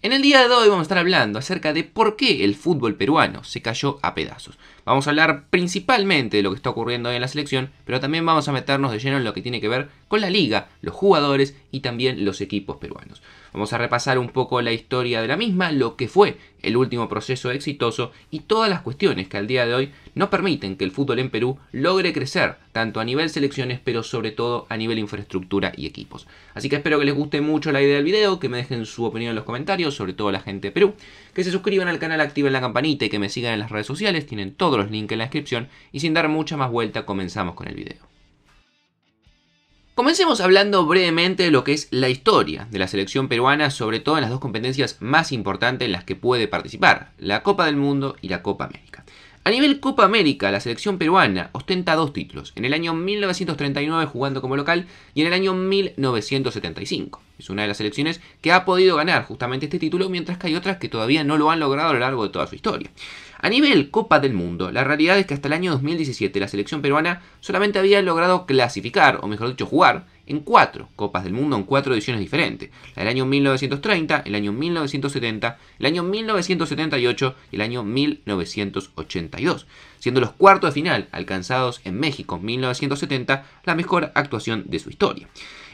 En el día de hoy vamos a estar hablando acerca de por qué el fútbol peruano se cayó a pedazos. Vamos a hablar principalmente de lo que está ocurriendo en la selección, pero también vamos a meternos de lleno en lo que tiene que ver con la liga, los jugadores y también los equipos peruanos. Vamos a repasar un poco la historia de la misma, lo que fue el último proceso exitoso y todas las cuestiones que al día de hoy no permiten que el fútbol en Perú logre crecer, tanto a nivel selecciones, pero sobre todo a nivel infraestructura y equipos. Así que espero que les guste mucho la idea del video, que me dejen su opinión en los comentarios, sobre todo la gente de Perú, que se suscriban al canal, activen la campanita y que me sigan en las redes sociales, tienen todos los links en la descripción y sin dar mucha más vuelta comenzamos con el video. Comencemos hablando brevemente de lo que es la historia de la selección peruana, sobre todo en las dos competencias más importantes en las que puede participar, la Copa del Mundo y la Copa América. A nivel Copa América, la selección peruana ostenta dos títulos, en el año 1939 jugando como local y en el año 1975. Es una de las selecciones que ha podido ganar justamente este título, mientras que hay otras que todavía no lo han logrado a lo largo de toda su historia. A nivel Copa del Mundo, la realidad es que hasta el año 2017 la selección peruana solamente había logrado clasificar, o mejor dicho, jugar en cuatro Copas del Mundo, en cuatro ediciones diferentes. La del año 1930, el año 1970, el año 1978 y el año 1982, siendo los cuartos de final alcanzados en México 1970 la mejor actuación de su historia.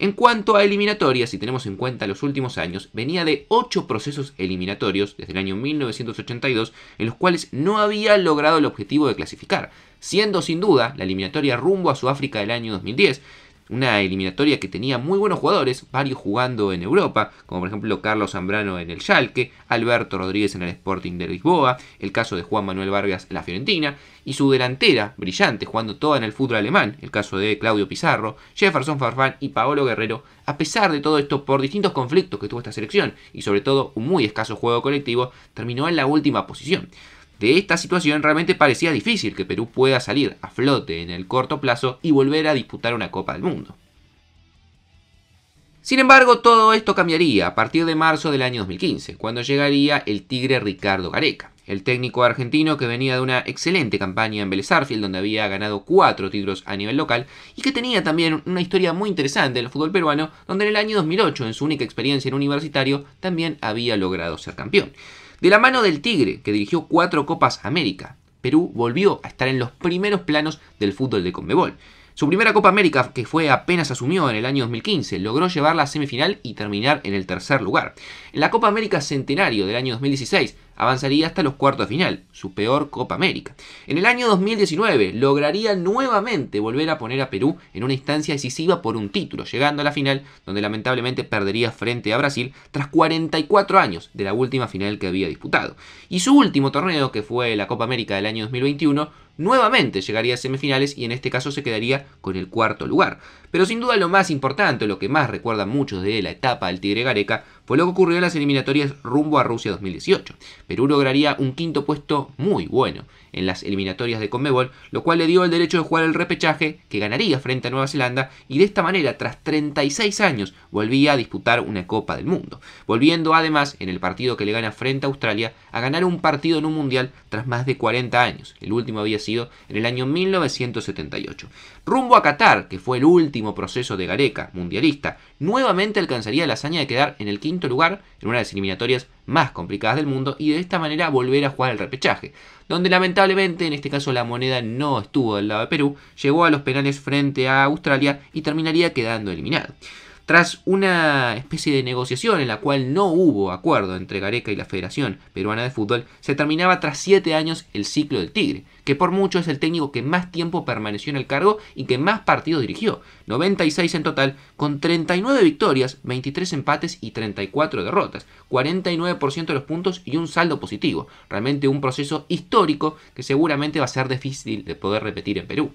En cuanto a eliminatorias, si tenemos en cuenta los últimos años, venía de ocho procesos eliminatorios desde el año 1982 en los cuales no había logrado el objetivo de clasificar, siendo sin duda la eliminatoria rumbo a Sudáfrica del año 2010, una eliminatoria que tenía muy buenos jugadores, varios jugando en Europa, como por ejemplo Carlos Zambrano en el Schalke, Alberto Rodríguez en el Sporting de Lisboa, el caso de Juan Manuel Vargas en la Fiorentina, y su delantera, brillante, jugando toda en el fútbol alemán, el caso de Claudio Pizarro, Jefferson Farfán y Paolo Guerrero, a pesar de todo esto, por distintos conflictos que tuvo esta selección, y sobre todo un muy escaso juego colectivo, terminó en la última posición. De esta situación realmente parecía difícil que Perú pueda salir a flote en el corto plazo y volver a disputar una Copa del Mundo. Sin embargo, todo esto cambiaría a partir de marzo del año 2015, cuando llegaría el Tigre Ricardo Gareca, el técnico argentino que venía de una excelente campaña en Vélez donde había ganado cuatro títulos a nivel local, y que tenía también una historia muy interesante en el fútbol peruano, donde en el año 2008, en su única experiencia en universitario, también había logrado ser campeón. De la mano del Tigre, que dirigió cuatro Copas América, Perú volvió a estar en los primeros planos del fútbol de Conmebol. Su primera Copa América, que fue apenas asumió en el año 2015, logró llevarla a semifinal y terminar en el tercer lugar. En la Copa América Centenario del año 2016, avanzaría hasta los cuartos de final, su peor Copa América. En el año 2019 lograría nuevamente volver a poner a Perú en una instancia decisiva por un título, llegando a la final donde lamentablemente perdería frente a Brasil tras 44 años de la última final que había disputado. Y su último torneo, que fue la Copa América del año 2021, nuevamente llegaría a semifinales y en este caso se quedaría con el cuarto lugar. Pero sin duda lo más importante, lo que más recuerdan muchos de la etapa del Tigre Gareca, fue pues lo que ocurrió en las eliminatorias rumbo a Rusia 2018. Perú lograría un quinto puesto muy bueno en las eliminatorias de Conmebol, lo cual le dio el derecho de jugar el repechaje que ganaría frente a Nueva Zelanda y de esta manera, tras 36 años, volvía a disputar una Copa del Mundo, volviendo además en el partido que le gana frente a Australia a ganar un partido en un mundial tras más de 40 años. El último había sido en el año 1978. Rumbo a Qatar, que fue el último proceso de Gareca mundialista, nuevamente alcanzaría la hazaña de quedar en el quinto lugar en una de las eliminatorias más complicadas del mundo y de esta manera volver a jugar el repechaje, donde lamentablemente en este caso la moneda no estuvo del lado de Perú, llegó a los penales frente a Australia y terminaría quedando eliminado. Tras una especie de negociación en la cual no hubo acuerdo entre Gareca y la Federación Peruana de Fútbol, se terminaba tras 7 años el ciclo del Tigre, que por mucho es el técnico que más tiempo permaneció en el cargo y que más partidos dirigió, 96 en total, con 39 victorias, 23 empates y 34 derrotas, 49% de los puntos y un saldo positivo, realmente un proceso histórico que seguramente va a ser difícil de poder repetir en Perú.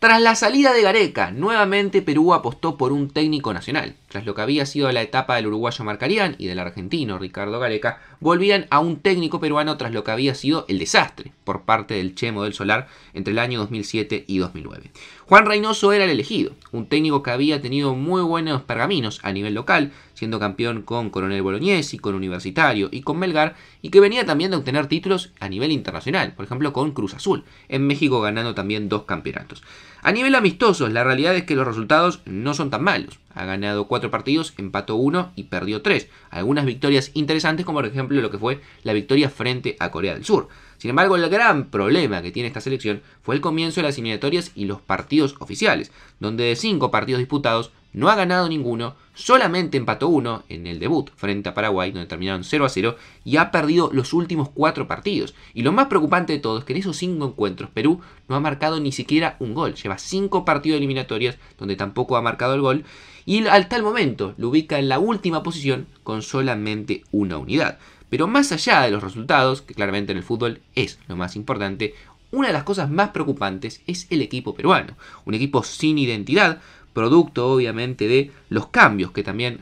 Tras la salida de Gareca, nuevamente Perú apostó por un técnico nacional. Tras lo que había sido la etapa del uruguayo Marcarián y del argentino Ricardo Gareca, volvían a un técnico peruano tras lo que había sido el desastre por parte del Chemo del Solar entre el año 2007 y 2009. Juan Reynoso era el elegido, un técnico que había tenido muy buenos pergaminos a nivel local, siendo campeón con Coronel Bolognesi, con Universitario y con Melgar, y que venía también de obtener títulos a nivel internacional, por ejemplo con Cruz Azul, en México ganando también dos campeonatos. A nivel amistoso, la realidad es que los resultados no son tan malos. Ha ganado 4 partidos, empató 1 y perdió 3. Algunas victorias interesantes como por ejemplo lo que fue la victoria frente a Corea del Sur. Sin embargo, el gran problema que tiene esta selección fue el comienzo de las eliminatorias y los partidos oficiales, donde de 5 partidos disputados no ha ganado ninguno, solamente empató uno en el debut frente a Paraguay, donde terminaron 0 a 0, y ha perdido los últimos cuatro partidos. Y lo más preocupante de todo es que en esos cinco encuentros Perú no ha marcado ni siquiera un gol. Lleva cinco partidos eliminatorias donde tampoco ha marcado el gol. Y al tal momento lo ubica en la última posición con solamente una unidad. Pero más allá de los resultados, que claramente en el fútbol es lo más importante, una de las cosas más preocupantes es el equipo peruano. Un equipo sin identidad, producto obviamente de los cambios que también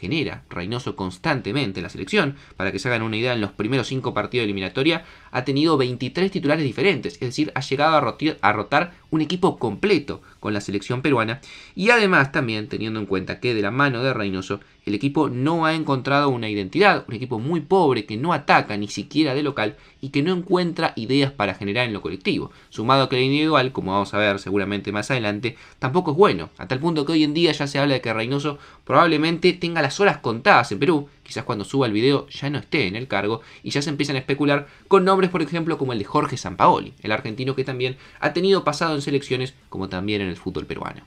genera Reynoso constantemente la selección. Para que se hagan una idea, en los primeros cinco partidos de eliminatoria ha tenido 23 titulares diferentes, es decir, ha llegado a, rotar un equipo completo con la selección peruana y además también teniendo en cuenta que de la mano de Reynoso el equipo no ha encontrado una identidad, un equipo muy pobre que no ataca ni siquiera de local y que no encuentra ideas para generar en lo colectivo, sumado a que el individual, como vamos a ver seguramente más adelante, tampoco es bueno, a tal punto que hoy en día ya se habla de que Reynoso probablemente tenga las horas contadas en Perú quizás cuando suba el video ya no esté en el cargo y ya se empiezan a especular con nombres, por ejemplo, como el de Jorge Sampaoli, el argentino que también ha tenido pasado en selecciones como también en el fútbol peruano.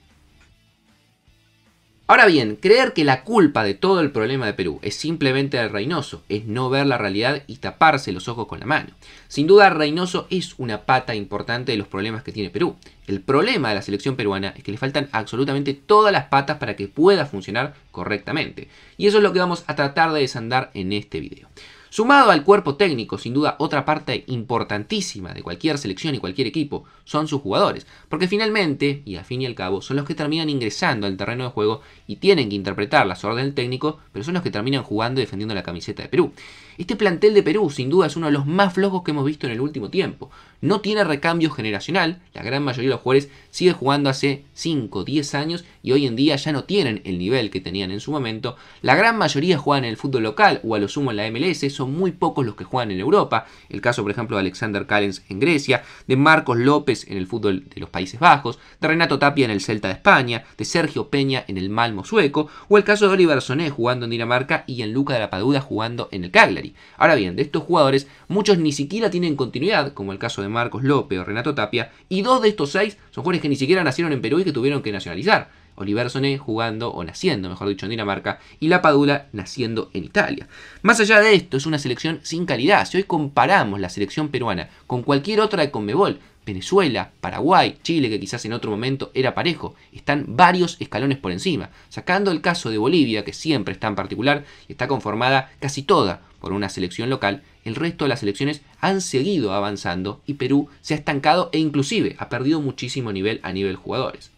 Ahora bien, creer que la culpa de todo el problema de Perú es simplemente de Reynoso es no ver la realidad y taparse los ojos con la mano. Sin duda, Reynoso es una pata importante de los problemas que tiene Perú. El problema de la selección peruana es que le faltan absolutamente todas las patas para que pueda funcionar correctamente. Y eso es lo que vamos a tratar de desandar en este video. Sumado al cuerpo técnico, sin duda otra parte importantísima de cualquier selección y cualquier equipo son sus jugadores, porque finalmente, y a fin y al cabo, son los que terminan ingresando al terreno de juego y tienen que interpretar las órdenes del técnico, pero son los que terminan jugando y defendiendo la camiseta de Perú. Este plantel de Perú sin duda es uno de los más flojos que hemos visto en el último tiempo. No tiene recambio generacional, la gran mayoría de los jugadores sigue jugando hace 5, 10 años y hoy en día ya no tienen el nivel que tenían en su momento. La gran mayoría juegan en el fútbol local o a lo sumo en la MLS, son muy pocos los que juegan en Europa. El caso, por ejemplo, de Alexander Callens en Grecia, de Marcos López en el fútbol de los Países Bajos, de Renato Tapia en el Celta de España, de Sergio Peña en el Malmo sueco, o el caso de Oliver Soné jugando en Dinamarca y en Luca de la Paduda jugando en el Cagliari. Ahora bien, de estos jugadores, muchos ni siquiera tienen continuidad, como el caso de Marcos López o Renato Tapia, y dos de estos seis son jugadores que ni siquiera nacieron en Perú y que tuvieron que nacionalizar. Oliver Soné jugando o naciendo, mejor dicho, en Dinamarca, y La Padula naciendo en Italia. Más allá de esto, es una selección sin calidad. Si hoy comparamos la selección peruana con cualquier otra de Conmebol, Venezuela, Paraguay, Chile, que quizás en otro momento era parejo, están varios escalones por encima. Sacando el caso de Bolivia, que siempre está en particular, está conformada casi toda por una selección local el resto de las selecciones han seguido avanzando y Perú se ha estancado e inclusive ha perdido muchísimo nivel a nivel jugadores.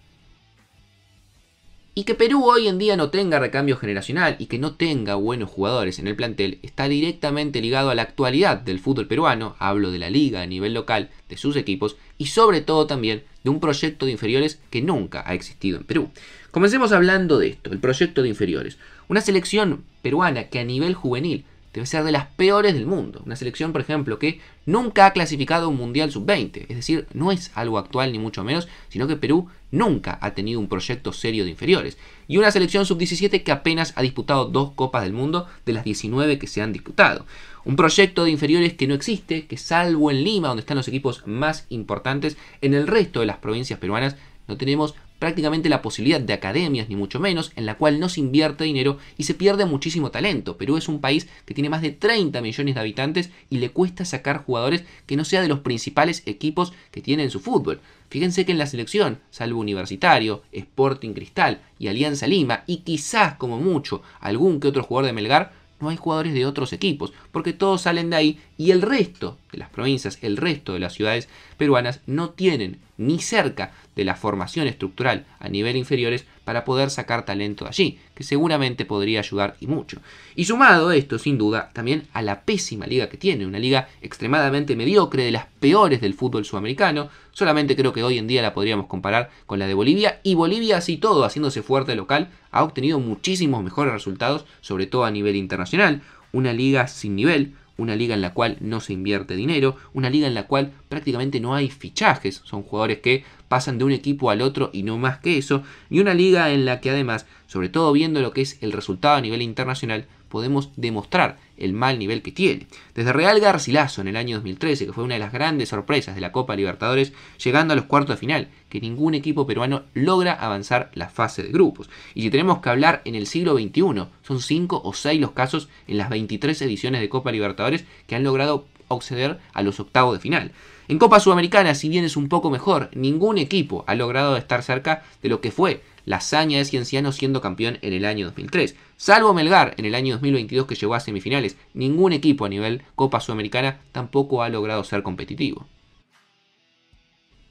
Y que Perú hoy en día no tenga recambio generacional y que no tenga buenos jugadores en el plantel está directamente ligado a la actualidad del fútbol peruano, hablo de la liga a nivel local, de sus equipos y sobre todo también de un proyecto de inferiores que nunca ha existido en Perú. Comencemos hablando de esto, el proyecto de inferiores. Una selección peruana que a nivel juvenil debe ser de las peores del mundo. Una selección, por ejemplo, que nunca ha clasificado un Mundial sub-20. Es decir, no es algo actual ni mucho menos, sino que Perú nunca ha tenido un proyecto serio de inferiores. Y una selección sub-17 que apenas ha disputado dos Copas del Mundo de las 19 que se han disputado. Un proyecto de inferiores que no existe, que salvo en Lima, donde están los equipos más importantes, en el resto de las provincias peruanas no tenemos prácticamente la posibilidad de academias, ni mucho menos, en la cual no se invierte dinero y se pierde muchísimo talento. Perú es un país que tiene más de 30 millones de habitantes y le cuesta sacar jugadores que no sea de los principales equipos que tiene en su fútbol. Fíjense que en la selección, salvo Universitario, Sporting Cristal y Alianza Lima, y quizás como mucho algún que otro jugador de Melgar, no hay jugadores de otros equipos, porque todos salen de ahí y el resto de las provincias, el resto de las ciudades peruanas no tienen ni cerca de la formación estructural a nivel inferiores para poder sacar talento allí, que seguramente podría ayudar y mucho. Y sumado esto, sin duda, también a la pésima liga que tiene, una liga extremadamente mediocre, de las peores del fútbol sudamericano, solamente creo que hoy en día la podríamos comparar con la de Bolivia, y Bolivia así todo, haciéndose fuerte local, ha obtenido muchísimos mejores resultados, sobre todo a nivel internacional, una liga sin nivel, una liga en la cual no se invierte dinero, una liga en la cual prácticamente no hay fichajes, son jugadores que pasan de un equipo al otro y no más que eso, y una liga en la que además, sobre todo viendo lo que es el resultado a nivel internacional, podemos demostrar el mal nivel que tiene. Desde Real Garcilaso en el año 2013, que fue una de las grandes sorpresas de la Copa Libertadores, llegando a los cuartos de final, que ningún equipo peruano logra avanzar la fase de grupos. Y si tenemos que hablar en el siglo XXI, son 5 o 6 los casos en las 23 ediciones de Copa Libertadores que han logrado acceder a los octavos de final. En Copa Sudamericana, si bien es un poco mejor, ningún equipo ha logrado estar cerca de lo que fue la es de Cienciano siendo campeón en el año 2003. Salvo Melgar en el año 2022 que llegó a semifinales, ningún equipo a nivel Copa Sudamericana tampoco ha logrado ser competitivo.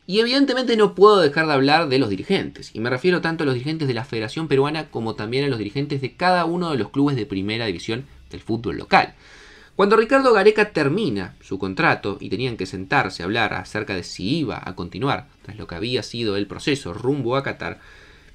Y evidentemente no puedo dejar de hablar de los dirigentes, y me refiero tanto a los dirigentes de la Federación Peruana como también a los dirigentes de cada uno de los clubes de primera división del fútbol local. Cuando Ricardo Gareca termina su contrato y tenían que sentarse a hablar acerca de si iba a continuar tras lo que había sido el proceso rumbo a Qatar,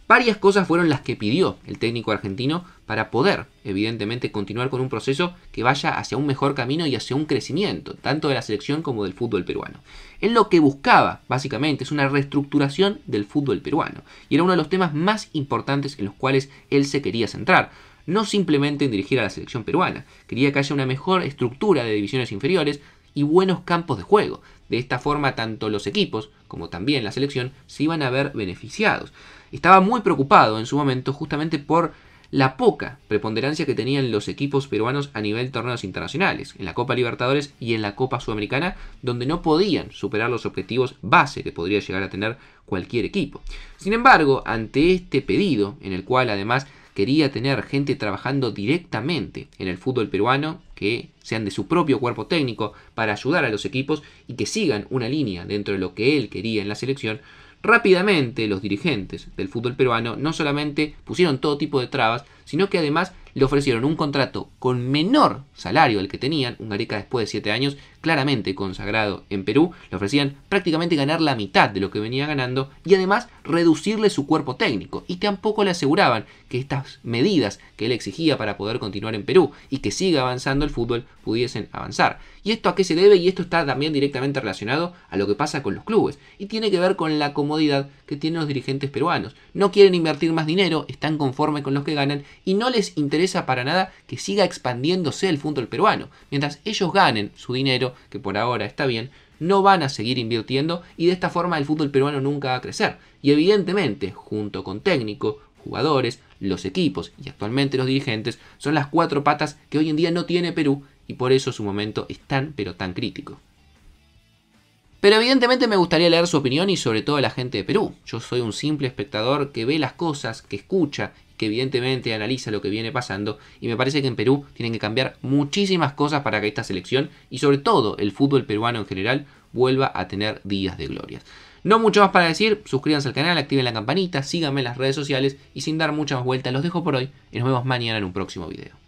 Varias cosas fueron las que pidió el técnico argentino para poder, evidentemente, continuar con un proceso que vaya hacia un mejor camino y hacia un crecimiento, tanto de la selección como del fútbol peruano. Él lo que buscaba, básicamente, es una reestructuración del fútbol peruano, y era uno de los temas más importantes en los cuales él se quería centrar no simplemente en dirigir a la selección peruana. Quería que haya una mejor estructura de divisiones inferiores y buenos campos de juego. De esta forma tanto los equipos como también la selección se iban a ver beneficiados estaba muy preocupado en su momento justamente por la poca preponderancia que tenían los equipos peruanos a nivel de torneos internacionales, en la Copa Libertadores y en la Copa Sudamericana, donde no podían superar los objetivos base que podría llegar a tener cualquier equipo. Sin embargo, ante este pedido, en el cual además quería tener gente trabajando directamente en el fútbol peruano, que sean de su propio cuerpo técnico para ayudar a los equipos y que sigan una línea dentro de lo que él quería en la selección, Rápidamente los dirigentes del fútbol peruano no solamente pusieron todo tipo de trabas, sino que además le ofrecieron un contrato con menor salario al que tenían, un Gareca después de 7 años, claramente consagrado en Perú, le ofrecían prácticamente ganar la mitad de lo que venía ganando y además reducirle su cuerpo técnico. Y tampoco le aseguraban que estas medidas que él exigía para poder continuar en Perú y que siga avanzando el fútbol pudiesen avanzar. ¿Y esto a qué se debe? Y esto está también directamente relacionado a lo que pasa con los clubes y tiene que ver con la comodidad que tienen los dirigentes peruanos. No quieren invertir más dinero, están conformes con los que ganan y no les interesa para nada que siga expandiéndose el fútbol peruano. Mientras ellos ganen su dinero, que por ahora está bien, no van a seguir invirtiendo y de esta forma el fútbol peruano nunca va a crecer. Y evidentemente, junto con técnico, jugadores, los equipos y actualmente los dirigentes, son las cuatro patas que hoy en día no tiene Perú y por eso su momento es tan pero tan crítico. Pero evidentemente me gustaría leer su opinión y sobre todo la gente de Perú. Yo soy un simple espectador que ve las cosas, que escucha que evidentemente analiza lo que viene pasando y me parece que en Perú tienen que cambiar muchísimas cosas para que esta selección y sobre todo el fútbol peruano en general vuelva a tener días de gloria. No mucho más para decir, suscríbanse al canal, activen la campanita, síganme en las redes sociales y sin dar muchas más los dejo por hoy y nos vemos mañana en un próximo video.